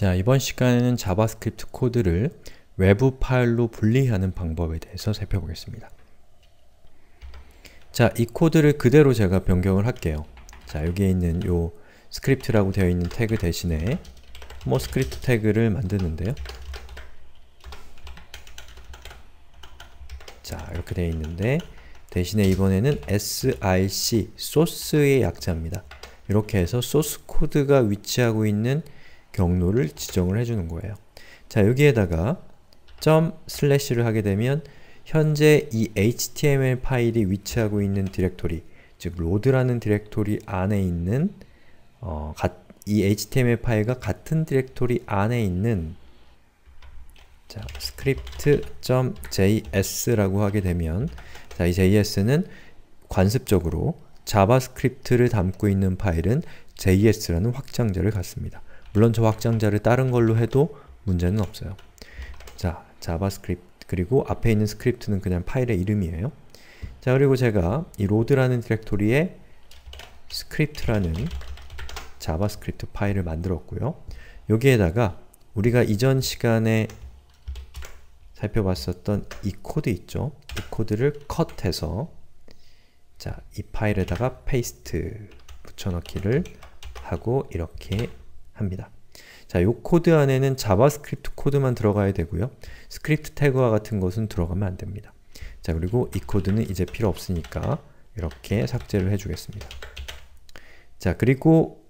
자, 이번 시간에는 자바스크립트 코드를 외부 파일로 분리하는 방법에 대해서 살펴보겠습니다. 자, 이 코드를 그대로 제가 변경을 할게요. 자, 여기에 있는 요 스크립트라고 되어 있는 태그 대신에 뭐 스크립트 태그를 만드는데요. 자, 이렇게 되어 있는데 대신에 이번에는 SIC, 소스의 약자입니다. 이렇게 해서 소스 코드가 위치하고 있는 경로를 지정을 해주는 거예요. 자, 여기에다가 점 슬래시를 하게 되면 현재 이 html 파일이 위치하고 있는 디렉토리, 즉 로드라는 디렉토리 안에 있는 어, 이 html 파일과 같은 디렉토리 안에 있는 자, script.js라고 하게 되면 자, 이 js는 관습적으로 자바스크립트를 담고 있는 파일은 js라는 확장자를 갖습니다. 물론 저 확장자를 다른 걸로 해도 문제는 없어요. 자, 자바스크립트 그리고 앞에 있는 스크립트는 그냥 파일의 이름이에요. 자, 그리고 제가 이 로드라는 디렉토리에 스크립트라는 자바스크립트 파일을 만들었고요. 여기에다가 우리가 이전 시간에 살펴봤었던 이 코드 있죠? 이 코드를 컷해서 자, 이 파일에다가 페이스트 붙여넣기를 하고 이렇게 합니다. 자, 요 코드 안에는 자바스크립트 코드만 들어가야 되고요. 스크립트 태그와 같은 것은 들어가면 안 됩니다. 자, 그리고 이 코드는 이제 필요 없으니까 이렇게 삭제를 해주겠습니다. 자, 그리고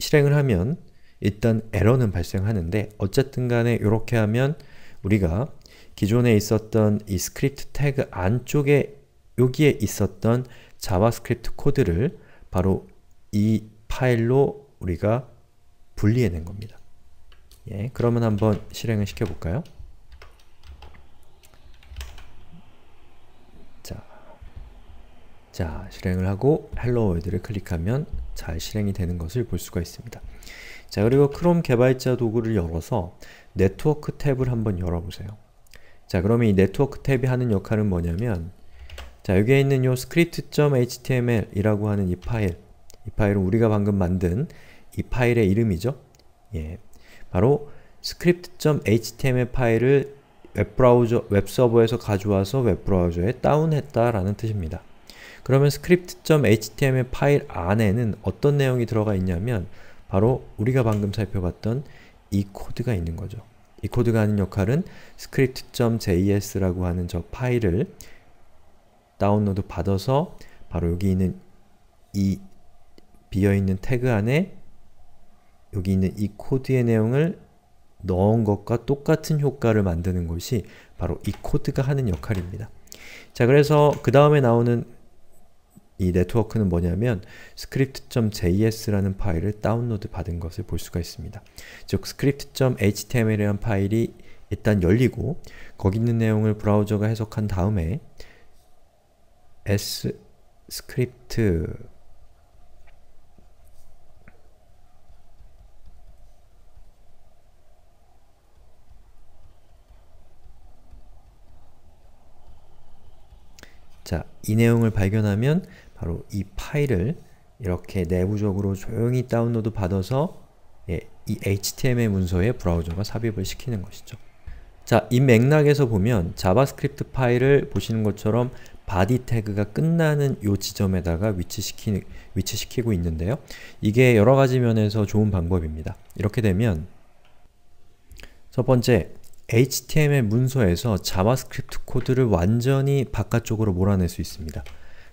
실행을 하면 일단 에러는 발생하는데 어쨌든 간에 이렇게 하면 우리가 기존에 있었던 이 스크립트 태그 안쪽에 여기에 있었던 자바스크립트 코드를 바로 이 파일로 우리가 분리해낸 겁니다. 예, 그러면 한번 실행을 시켜볼까요? 자, 자 실행을 하고 헬로 월드를 클릭하면 잘 실행이 되는 것을 볼 수가 있습니다. 자, 그리고 크롬 개발자 도구를 열어서 네트워크 탭을 한번 열어보세요. 자, 그러면 이 네트워크 탭이 하는 역할은 뭐냐면 자, 여기에 있는 요 script.html이라고 하는 이 파일 이 파일은 우리가 방금 만든 이 파일의 이름이죠. 예, 바로 script.html 파일을 웹브라우저, 웹서버에서 가져와서 웹브라우저에 다운했다라는 뜻입니다. 그러면 script.html 파일 안에는 어떤 내용이 들어가 있냐면 바로 우리가 방금 살펴봤던 이 코드가 있는 거죠. 이 코드가 하는 역할은 script.js라고 하는 저 파일을 다운로드 받아서 바로 여기 있는 이 비어있는 태그 안에 여기 있는 이 코드의 내용을 넣은 것과 똑같은 효과를 만드는 것이 바로 이 코드가 하는 역할입니다. 자 그래서 그 다음에 나오는 이 네트워크는 뭐냐면 script.js라는 파일을 다운로드 받은 것을 볼 수가 있습니다. 즉 script.html이라는 파일이 일단 열리고 거기 있는 내용을 브라우저가 해석한 다음에 s script 자, 이 내용을 발견하면 바로 이 파일을 이렇게 내부적으로 조용히 다운로드 받아서 예, 이 HTML 문서에 브라우저가 삽입을 시키는 것이죠. 자, 이 맥락에서 보면 자바스크립트 파일을 보시는 것처럼 바디 태그가 끝나는 이 지점에다가 위치시키, 위치시키고 있는데요. 이게 여러 가지 면에서 좋은 방법입니다. 이렇게 되면 첫 번째, HTML 문서에서 자바스크립트 코드를 완전히 바깥쪽으로 몰아낼 수 있습니다.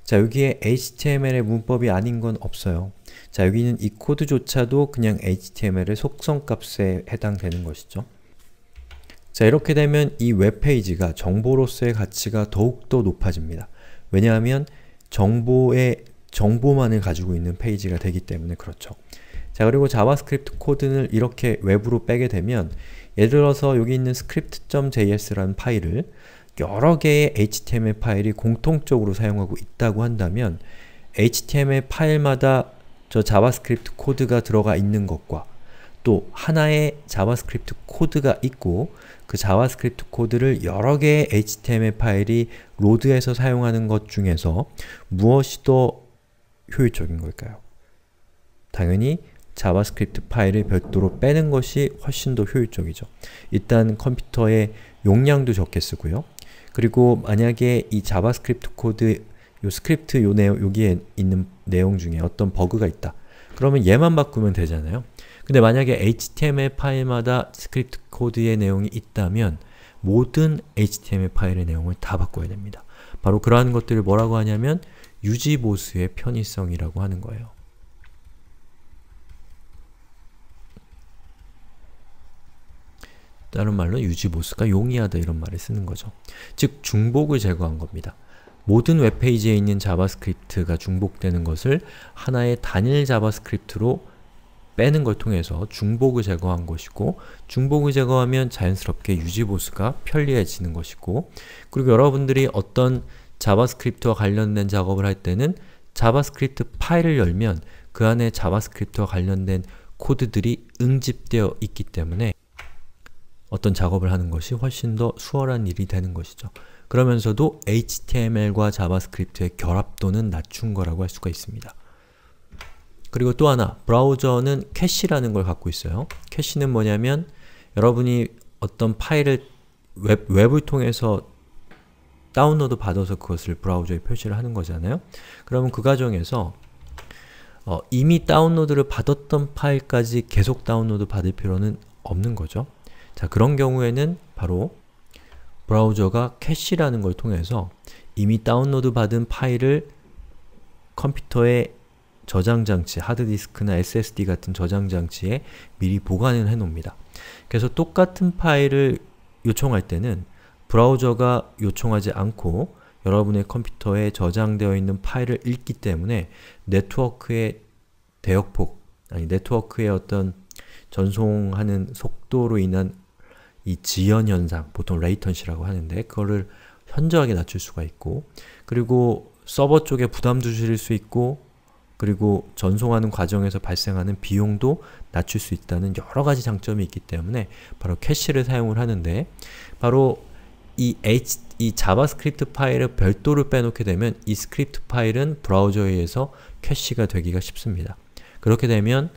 자 여기에 HTML의 문법이 아닌 건 없어요. 자 여기는 이 코드조차도 그냥 HTML의 속성값에 해당되는 것이죠. 자 이렇게 되면 이 웹페이지가 정보로서의 가치가 더욱더 높아집니다. 왜냐하면 정보의 정보만을 가지고 있는 페이지가 되기 때문에 그렇죠. 자 그리고 자바스크립트 코드는 이렇게 웹으로 빼게 되면 예를 들어서 여기 있는 script.js라는 파일을 여러 개의 html 파일이 공통적으로 사용하고 있다고 한다면 html 파일마다 저 자바스크립트 코드가 들어가 있는 것과 또 하나의 자바스크립트 코드가 있고 그 자바스크립트 코드를 여러 개의 html 파일이 로드해서 사용하는 것 중에서 무엇이 더 효율적인 걸까요? 당연히 자바스크립트 파일을 별도로 빼는 것이 훨씬 더 효율적이죠. 일단 컴퓨터의 용량도 적게 쓰고요. 그리고 만약에 이 자바스크립트 코드 요 스크립트 요 내용, 여기에 있는 내용 중에 어떤 버그가 있다. 그러면 얘만 바꾸면 되잖아요. 근데 만약에 HTML 파일마다 스크립트 코드의 내용이 있다면 모든 HTML 파일의 내용을 다 바꿔야 됩니다. 바로 그러한 것들을 뭐라고 하냐면 유지보수의 편의성이라고 하는 거예요. 다른 말로 유지보수가 용이하다 이런 말을 쓰는 거죠. 즉, 중복을 제거한 겁니다. 모든 웹페이지에 있는 자바스크립트가 중복되는 것을 하나의 단일 자바스크립트로 빼는 걸 통해서 중복을 제거한 것이고 중복을 제거하면 자연스럽게 유지보수가 편리해지는 것이고 그리고 여러분들이 어떤 자바스크립트와 관련된 작업을 할 때는 자바스크립트 파일을 열면 그 안에 자바스크립트와 관련된 코드들이 응집되어 있기 때문에 어떤 작업을 하는 것이 훨씬 더 수월한 일이 되는 것이죠. 그러면서도 HTML과 자바스크립트의 결합도는 낮춘 거라고 할 수가 있습니다. 그리고 또 하나, 브라우저는 캐시라는 걸 갖고 있어요. 캐시는 뭐냐면 여러분이 어떤 파일을 웹, 웹을 통해서 다운로드 받아서 그것을 브라우저에 표시를 하는 거잖아요. 그러면 그 과정에서 어, 이미 다운로드를 받았던 파일까지 계속 다운로드 받을 필요는 없는 거죠. 자, 그런 경우에는 바로 브라우저가 캐시라는 걸 통해서 이미 다운로드 받은 파일을 컴퓨터의 저장장치, 하드디스크나 SSD 같은 저장장치에 미리 보관을 해놓습니다. 그래서 똑같은 파일을 요청할 때는 브라우저가 요청하지 않고 여러분의 컴퓨터에 저장되어 있는 파일을 읽기 때문에 네트워크의 대역폭, 아니 네트워크의 어떤 전송하는 속도로 인한 이 지연 현상, 보통 레이턴시라고 하는데 그거를 현저하게 낮출 수가 있고 그리고 서버 쪽에 부담 주실 수 있고 그리고 전송하는 과정에서 발생하는 비용도 낮출 수 있다는 여러가지 장점이 있기 때문에 바로 캐시를 사용을 하는데 바로 이, H, 이 자바스크립트 파일을 별도로 빼놓게 되면 이 스크립트 파일은 브라우저에 의해서 캐시가 되기가 쉽습니다. 그렇게 되면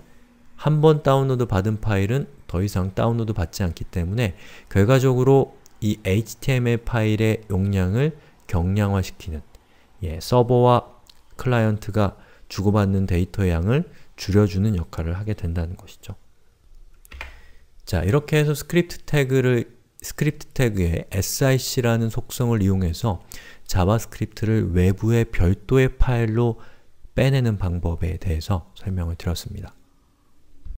한 번 다운로드 받은 파일은 더 이상 다운로드 받지 않기 때문에 결과적으로 이 HTML 파일의 용량을 경량화시키는 예, 서버와 클라이언트가 주고받는 데이터의 양을 줄여주는 역할을 하게 된다는 것이죠. 자, 이렇게 해서 스크립트 태그를 스크립트 태그에 SIC라는 속성을 이용해서 자바스크립트를 외부의 별도의 파일로 빼내는 방법에 대해서 설명을 드렸습니다.